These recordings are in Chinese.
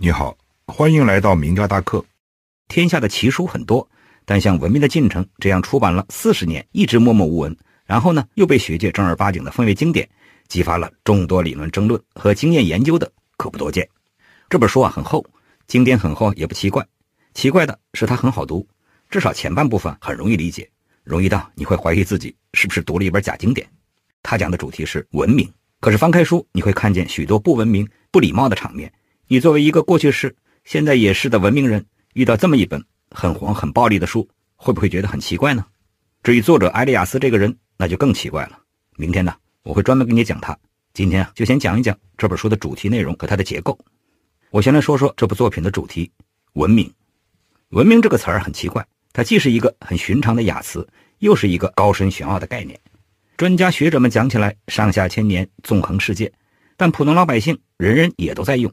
你好，欢迎来到名家大课。天下的奇书很多，但像《文明的进程》这样出版了四十年，一直默默无闻，然后呢又被学界正儿八经的奉为经典，激发了众多理论争论和经验研究的可不多见。这本书啊很厚，经典很厚也不奇怪。奇怪的是它很好读，至少前半部分很容易理解，容易到你会怀疑自己是不是读了一本假经典。他讲的主题是文明，可是翻开书你会看见许多不文明、不礼貌的场面。你作为一个过去式、现在也是的文明人，遇到这么一本很黄、很暴力的书，会不会觉得很奇怪呢？至于作者埃利亚斯这个人，那就更奇怪了。明天呢，我会专门给你讲他。今天啊，就先讲一讲这本书的主题内容和它的结构。我先来说说这部作品的主题——文明。文明这个词儿很奇怪，它既是一个很寻常的雅词，又是一个高深玄奥的概念。专家学者们讲起来上下千年、纵横世界，但普通老百姓人人也都在用。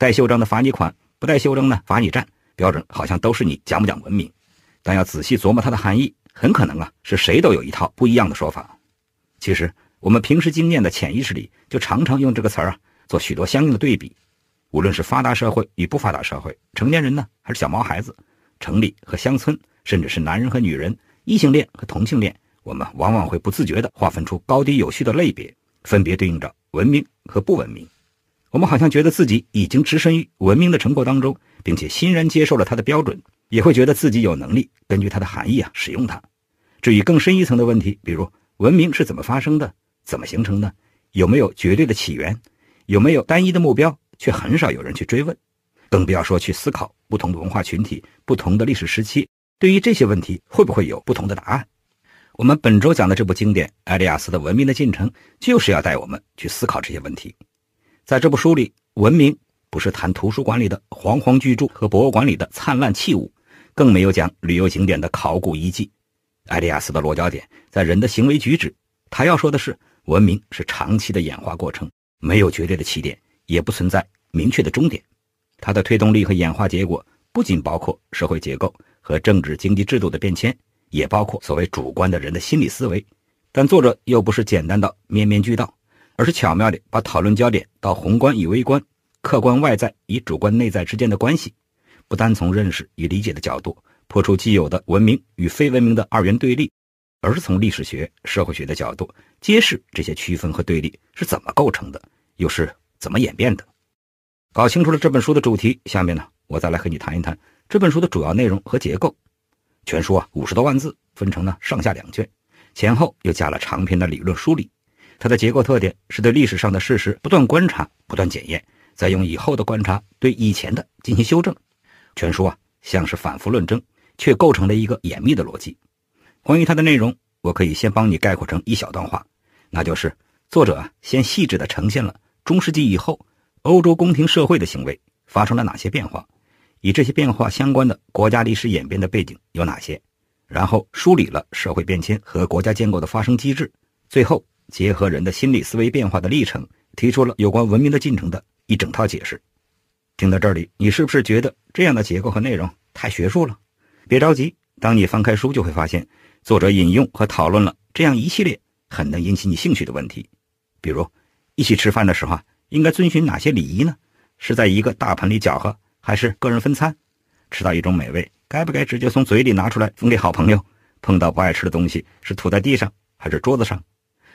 带袖章的罚你款，不带袖章呢罚你站。标准好像都是你讲不讲文明，但要仔细琢磨它的含义，很可能啊是谁都有一套不一样的说法。其实我们平时经验的潜意识里，就常常用这个词儿啊做许多相应的对比。无论是发达社会与不发达社会，成年人呢还是小毛孩子，城里和乡村，甚至是男人和女人，异性恋和同性恋，我们往往会不自觉地划分出高低有序的类别，分别对应着文明和不文明。我们好像觉得自己已经置身于文明的成果当中，并且欣然接受了它的标准，也会觉得自己有能力根据它的含义啊使用它。至于更深一层的问题，比如文明是怎么发生的、怎么形成的、有没有绝对的起源、有没有单一的目标，却很少有人去追问，更不要说去思考不同的文化群体、不同的历史时期对于这些问题会不会有不同的答案。我们本周讲的这部经典《埃利亚斯的文明的进程》，就是要带我们去思考这些问题。在这部书里，文明不是谈图书馆里的煌煌巨著和博物馆里的灿烂器物，更没有讲旅游景点的考古遗迹。埃利亚斯的落脚点在人的行为举止，他要说的是，文明是长期的演化过程，没有绝对的起点，也不存在明确的终点。它的推动力和演化结果不仅包括社会结构和政治经济制度的变迁，也包括所谓主观的人的心理思维。但作者又不是简单的面面俱到。而是巧妙地把讨论焦点到宏观与微观、客观外在与主观内在之间的关系，不单从认识与理解的角度破除既有的文明与非文明的二元对立，而是从历史学、社会学的角度揭示这些区分和对立是怎么构成的，又是怎么演变的。搞清楚了这本书的主题，下面呢，我再来和你谈一谈这本书的主要内容和结构。全书啊，五十多万字，分成了上下两卷，前后又加了长篇的理论梳理。它的结构特点是对历史上的事实不断观察、不断检验，再用以后的观察对以前的进行修正。全书啊，像是反复论证，却构成了一个严密的逻辑。关于它的内容，我可以先帮你概括成一小段话，那就是作者先细致地呈现了中世纪以后欧洲宫廷社会的行为发生了哪些变化，以这些变化相关的国家历史演变的背景有哪些，然后梳理了社会变迁和国家建构的发生机制，最后。结合人的心理思维变化的历程，提出了有关文明的进程的一整套解释。听到这里，你是不是觉得这样的结构和内容太学术了？别着急，当你翻开书，就会发现作者引用和讨论了这样一系列很能引起你兴趣的问题。比如，一起吃饭的时候啊，应该遵循哪些礼仪呢？是在一个大盆里搅和，还是个人分餐？吃到一种美味，该不该直接从嘴里拿出来分给好朋友？碰到不爱吃的东西，是吐在地上，还是桌子上？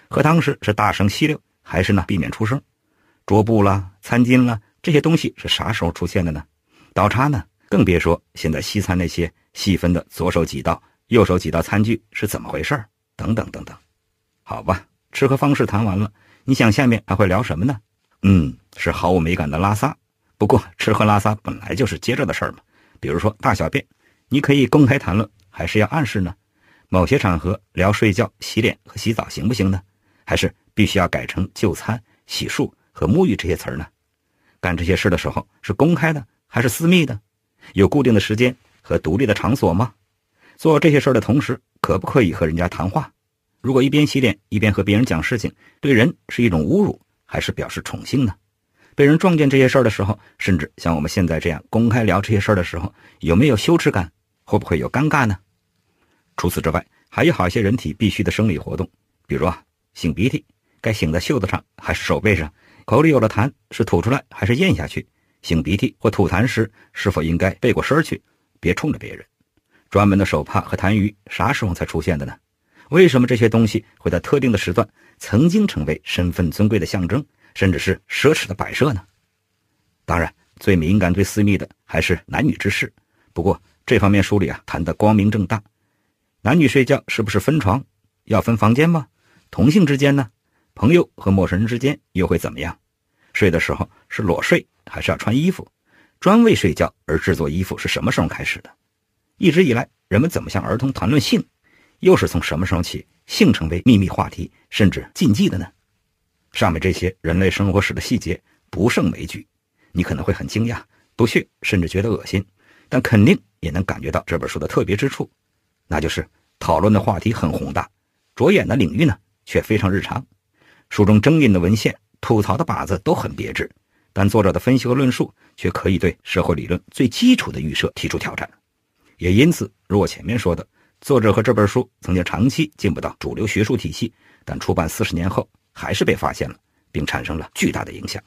喝汤时是大声吸溜还是呢？避免出声，桌布啦、餐巾啦这些东西是啥时候出现的呢？倒叉呢？更别说现在西餐那些细分的左手几道、右手几道餐具是怎么回事等等等等。好吧，吃喝方式谈完了，你想下面还会聊什么呢？嗯，是毫无美感的拉撒。不过吃喝拉撒本来就是接着的事儿嘛。比如说大小便，你可以公开谈论还是要暗示呢？某些场合聊睡觉、洗脸和洗澡行不行呢？还是必须要改成就餐、洗漱和沐浴这些词儿呢？干这些事的时候是公开的还是私密的？有固定的时间和独立的场所吗？做这些事儿的同时，可不可以和人家谈话？如果一边洗脸一边和别人讲事情，对人是一种侮辱还是表示宠幸呢？被人撞见这些事儿的时候，甚至像我们现在这样公开聊这些事儿的时候，有没有羞耻感？会不会有尴尬呢？除此之外，还有好些人体必须的生理活动，比如。擤鼻涕该擤在袖子上还是手背上？口里有了痰是吐出来还是咽下去？擤鼻涕或吐痰时是否应该背过身去，别冲着别人？专门的手帕和痰盂啥时候才出现的呢？为什么这些东西会在特定的时段曾经成为身份尊贵的象征，甚至是奢侈的摆设呢？当然，最敏感、最私密的还是男女之事。不过这方面书里啊谈得光明正大。男女睡觉是不是分床？要分房间吗？同性之间呢，朋友和陌生人之间又会怎么样？睡的时候是裸睡还是要穿衣服？专为睡觉而制作衣服是什么时候开始的？一直以来，人们怎么向儿童谈论性？又是从什么时候起，性成为秘密话题甚至禁忌的呢？上面这些人类生活史的细节不胜枚举，你可能会很惊讶、不屑，甚至觉得恶心，但肯定也能感觉到这本书的特别之处，那就是讨论的话题很宏大，着眼的领域呢？却非常日常。书中征议的文献、吐槽的靶子都很别致，但作者的分析和论述却可以对社会理论最基础的预设提出挑战。也因此，如我前面说的，作者和这本书曾经长期进不到主流学术体系，但出版四十年后还是被发现了，并产生了巨大的影响。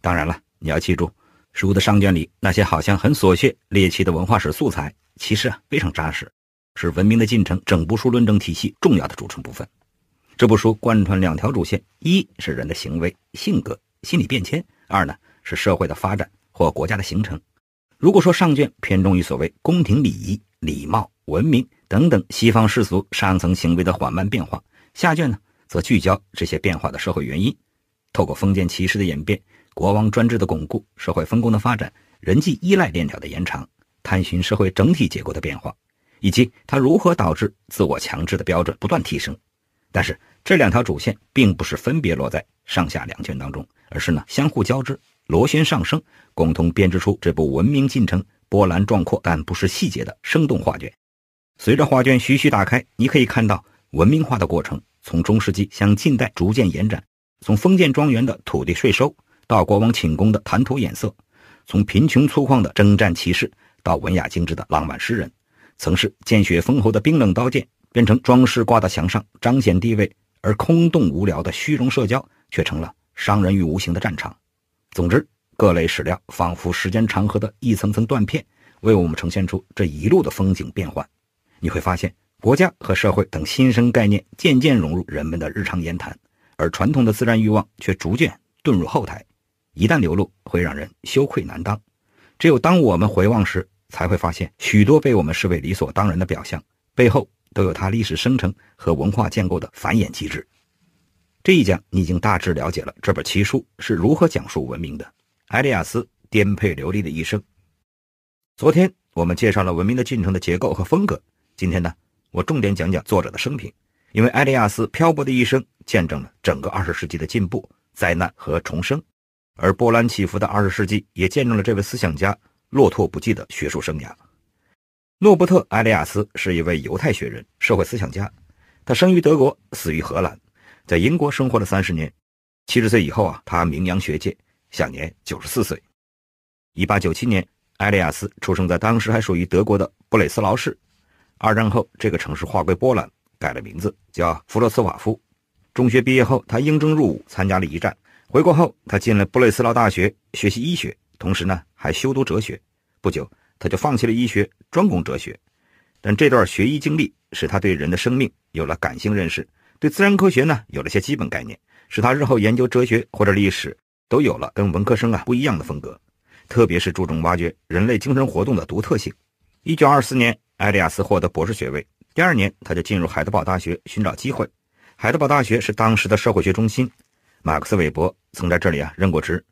当然了，你要记住，书的上卷里那些好像很琐屑、猎奇的文化史素材，其实啊非常扎实，是文明的进程整部书论证体系重要的组成部分。这部书贯穿两条主线：一是人的行为、性格、心理变迁；二呢是社会的发展或国家的形成。如果说上卷偏重于所谓宫廷礼仪、礼貌、文明等等西方世俗上层行为的缓慢变化，下卷呢则聚焦这些变化的社会原因，透过封建歧视的演变、国王专制的巩固、社会分工的发展、人际依赖链条的延长，探寻社会整体结构的变化，以及它如何导致自我强制的标准不断提升。但是这两条主线并不是分别落在上下两卷当中，而是呢相互交织、螺旋上升，共同编织出这部文明进程波澜壮阔但不失细节的生动画卷。随着画卷徐徐打开，你可以看到文明化的过程从中世纪向近代逐渐延展，从封建庄园的土地税收到国王寝宫的谈吐眼色，从贫穷粗犷的征战骑士到文雅精致的浪漫诗人，曾是见血封喉的冰冷刀剑。变成装饰，挂在墙上彰显地位，而空洞无聊的虚荣社交却成了伤人于无形的战场。总之，各类史料仿佛时间长河的一层层断片，为我们呈现出这一路的风景变幻。你会发现，国家和社会等新生概念渐渐融入人们的日常言谈，而传统的自然欲望却逐渐遁入后台。一旦流露，会让人羞愧难当。只有当我们回望时，才会发现许多被我们视为理所当然的表象背后。都有它历史生成和文化建构的繁衍机制。这一讲你已经大致了解了这本奇书是如何讲述文明的。埃利亚斯颠沛流离的一生。昨天我们介绍了文明的进程的结构和风格。今天呢，我重点讲讲作者的生平，因为埃利亚斯漂泊的一生见证了整个二十世纪的进步、灾难和重生，而波澜起伏的二十世纪也见证了这位思想家落拓不羁的学术生涯。诺伯特·埃利亚斯是一位犹太学人、社会思想家，他生于德国，死于荷兰，在英国生活了三十年。七十岁以后啊，他名扬学界，享年九十四岁。一八九七年，埃利亚斯出生在当时还属于德国的布雷斯劳市，二战后这个城市划归波兰，改了名字叫弗罗斯瓦夫。中学毕业后，他应征入伍，参加了一战。回国后，他进了布雷斯劳大学学习医学，同时呢还修读哲学。不久。他就放弃了医学，专攻哲学。但这段学医经历使他对人的生命有了感性认识，对自然科学呢有了些基本概念，使他日后研究哲学或者历史都有了跟文科生啊不一样的风格，特别是注重挖掘人类精神活动的独特性。1924年，埃利亚斯获得博士学位。第二年，他就进入海德堡大学寻找机会。海德堡大学是当时的社会学中心，马克思·韦伯曾在这里啊任过职。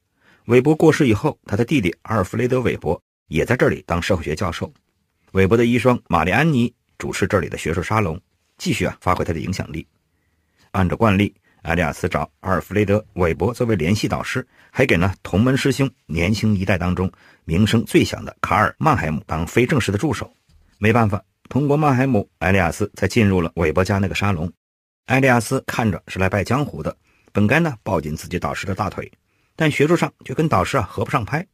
韦伯过世以后，他的弟弟阿尔弗雷德·韦伯。也在这里当社会学教授，韦伯的医生玛丽安妮主持这里的学术沙龙，继续啊发挥他的影响力。按照惯例，埃利亚斯找阿尔弗雷德·韦伯作为联系导师，还给呢同门师兄年轻一代当中名声最响的卡尔·曼海姆当非正式的助手。没办法，通过曼海姆，埃利亚斯才进入了韦伯家那个沙龙。埃利亚斯看着是来拜江湖的，本该呢抱紧自己导师的大腿，但学术上却跟导师啊合不上拍。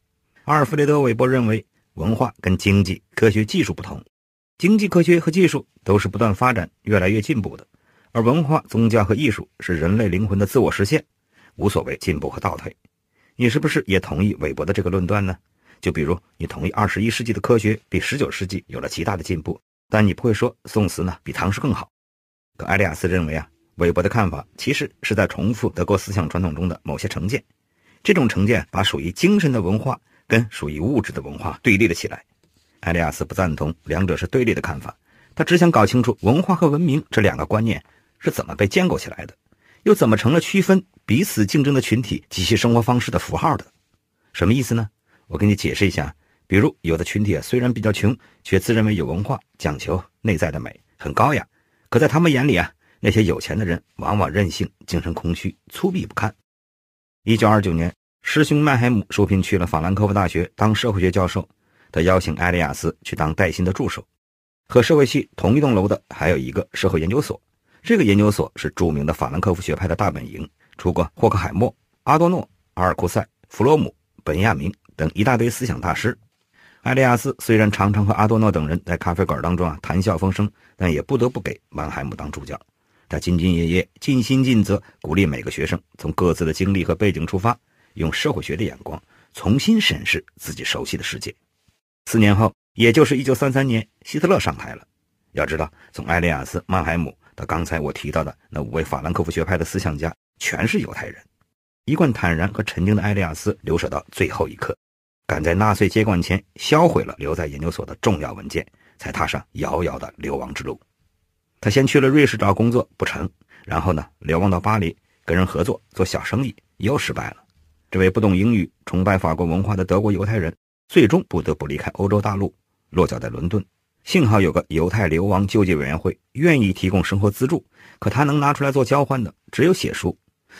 阿尔弗雷德·韦伯认为。文化跟经济、科学技术不同，经济、科学和技术都是不断发展、越来越进步的，而文化、宗教和艺术是人类灵魂的自我实现，无所谓进步和倒退。你是不是也同意韦伯的这个论断呢？就比如你同意二十一世纪的科学比十九世纪有了极大的进步，但你不会说宋词呢比唐诗更好。可埃利亚斯认为啊，韦伯的看法其实是在重复德国思想传统中的某些成见，这种成见把属于精神的文化。跟属于物质的文化对立了起来。埃利亚斯不赞同两者是对立的看法，他只想搞清楚文化和文明这两个观念是怎么被建构起来的，又怎么成了区分彼此竞争的群体及其生活方式的符号的？什么意思呢？我给你解释一下。比如，有的群体虽然比较穷，却自认为有文化，讲求内在的美，很高雅；可在他们眼里啊，那些有钱的人往往任性、精神空虚、粗鄙不堪。1929年。师兄曼海姆受聘去了法兰克福大学当社会学教授，他邀请埃利亚斯去当带薪的助手。和社会系同一栋楼的还有一个社会研究所，这个研究所是著名的法兰克福学派的大本营，出过霍克海默、阿多诺、阿尔库塞、弗洛姆、本亚明等一大堆思想大师。埃利亚斯虽然常常和阿多诺等人在咖啡馆当中啊谈笑风生，但也不得不给曼海姆当助教。他兢兢业业、尽心尽责，鼓励每个学生从各自的经历和背景出发。用社会学的眼光重新审视自己熟悉的世界。四年后，也就是一九三三年，希特勒上台了。要知道，从埃利亚斯、曼海姆到刚才我提到的那五位法兰克福学派的思想家，全是犹太人。一贯坦然和沉静的埃利亚斯，留守到最后一刻，赶在纳粹接管前销毁了留在研究所的重要文件，才踏上遥遥的流亡之路。他先去了瑞士找工作，不成，然后呢，流亡到巴黎，跟人合作做小生意，又失败了。这位不懂英语、崇拜法国文化的德国犹太人，最终不得不离开欧洲大陆，落脚在伦敦。幸好有个犹太流亡救济委员会愿意提供生活资助，可他能拿出来做交换的只有写书。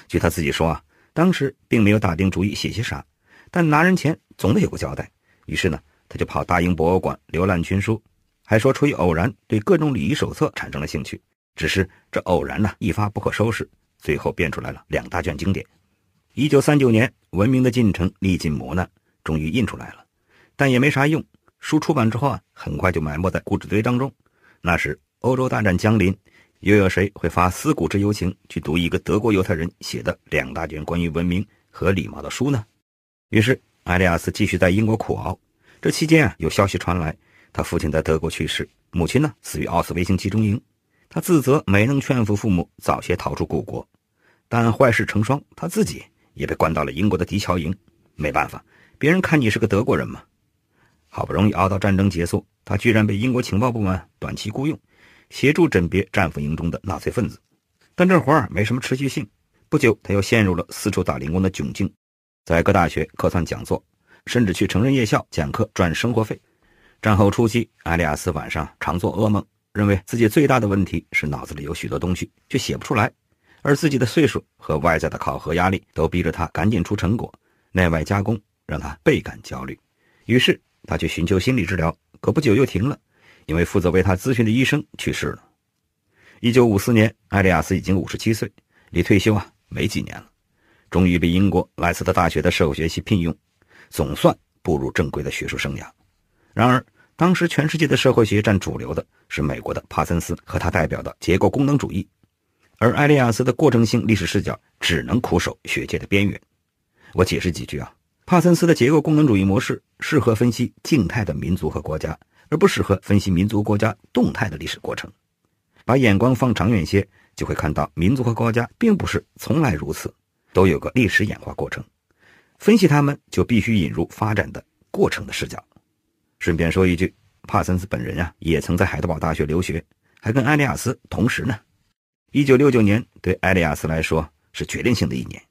据他自己说啊，当时并没有打定主意写些啥，但拿人钱总得有个交代。于是呢，他就跑大英博物馆浏览群书，还说出于偶然对各种礼仪手册产生了兴趣。只是这偶然呢，一发不可收拾，最后变出来了两大卷经典。一九三九年，文明的进程历尽磨难，终于印出来了，但也没啥用。书出版之后啊，很快就埋没在故纸堆当中。那时欧洲大战将临，又有谁会发思古之幽情去读一个德国犹太人写的两大卷关于文明和礼貌的书呢？于是艾利亚斯继续在英国苦熬。这期间啊，有消息传来，他父亲在德国去世，母亲呢死于奥斯维辛集中营。他自责没能劝服父母早些逃出故国，但坏事成双，他自己。也被关到了英国的迪桥营，没办法，别人看你是个德国人嘛。好不容易熬到战争结束，他居然被英国情报部门短期雇佣，协助甄别战俘营中的纳粹分子。但这活儿没什么持续性，不久他又陷入了四处打零工的窘境，在各大学客串讲座，甚至去成人夜校讲课赚生活费。战后初期，埃利亚斯晚上常做噩梦，认为自己最大的问题是脑子里有许多东西却写不出来。而自己的岁数和外在的考核压力都逼着他赶紧出成果，内外夹攻让他倍感焦虑。于是他去寻求心理治疗，可不久又停了，因为负责为他咨询的医生去世了。一九五四年，艾利亚斯已经五十七岁，离退休啊没几年了，终于被英国莱斯特大学的社会学系聘用，总算步入正规的学术生涯。然而，当时全世界的社会学占主流的是美国的帕森斯和他代表的结构功能主义。而埃利亚斯的过程性历史视角只能苦守学界的边缘。我解释几句啊，帕森斯的结构功能主义模式适合分析静态的民族和国家，而不适合分析民族国家动态的历史过程。把眼光放长远些，就会看到民族和国家并不是从来如此，都有个历史演化过程。分析他们就必须引入发展的过程的视角。顺便说一句，帕森斯本人啊，也曾在海德堡大学留学，还跟埃利亚斯同时呢。一九六九年对埃利亚斯来说是决定性的一年，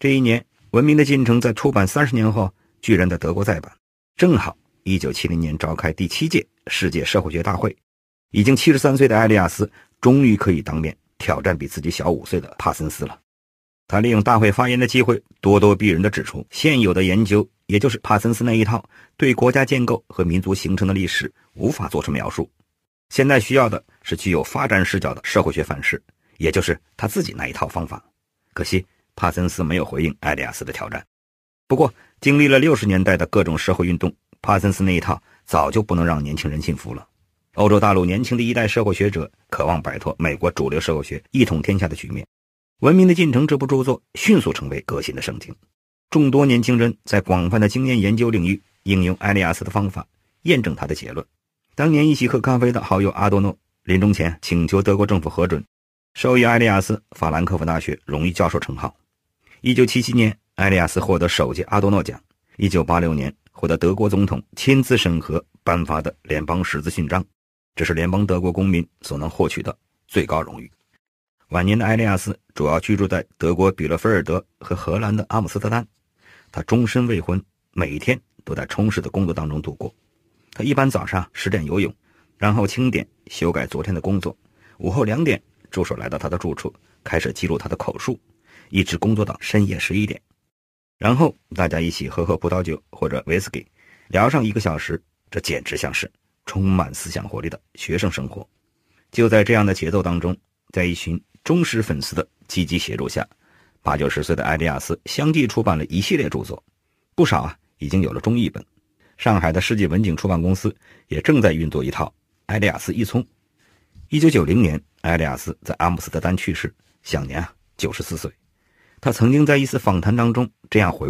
这一年《文明的进程》在出版三十年后居然在德国再版，正好一九七零年召开第七届世界社会学大会，已经七十三岁的埃利亚斯终于可以当面挑战比自己小五岁的帕森斯了。他利用大会发言的机会，咄咄逼人的指出，现有的研究，也就是帕森斯那一套，对国家建构和民族形成的历史无法做出描述。现在需要的是具有发展视角的社会学范式。也就是他自己那一套方法，可惜帕森斯没有回应艾利亚斯的挑战。不过，经历了六十年代的各种社会运动，帕森斯那一套早就不能让年轻人信服了。欧洲大陆年轻的一代社会学者渴望摆脱美国主流社会学一统天下的局面，《文明的进程》这部著作迅速成为革新的圣经。众多年轻人在广泛的经验研究领域应用艾利亚斯的方法，验证他的结论。当年一起喝咖啡的好友阿多诺临终前请求德国政府核准。授予埃利亚斯法兰克福大学荣誉教授称号。1977年，埃利亚斯获得首届阿多诺奖。1986年，获得德国总统亲自审核颁发的联邦十字勋章，这是联邦德国公民所能获取的最高荣誉。晚年的埃利亚斯主要居住在德国比勒菲尔德和荷兰的阿姆斯特丹。他终身未婚，每天都在充实的工作当中度过。他一般早上十点游泳，然后清点修改昨天的工作，午后两点。助手来到他的住处，开始记录他的口述，一直工作到深夜十一点。然后大家一起喝喝葡萄酒或者 whisky，聊上一个小时，这简直像是充满思想活力的学生生活。就在这样的节奏当中，在一群忠实粉丝的积极协助下，八九十岁的埃利亚斯相继出版了一系列著作，不少啊已经有了中译本。上海的世纪文景出版公司也正在运作一套《埃利亚斯一聪》。一九九零年，埃利亚斯在阿姆斯特丹去世，享年啊九十四岁。他曾经在一次访谈当中这样回。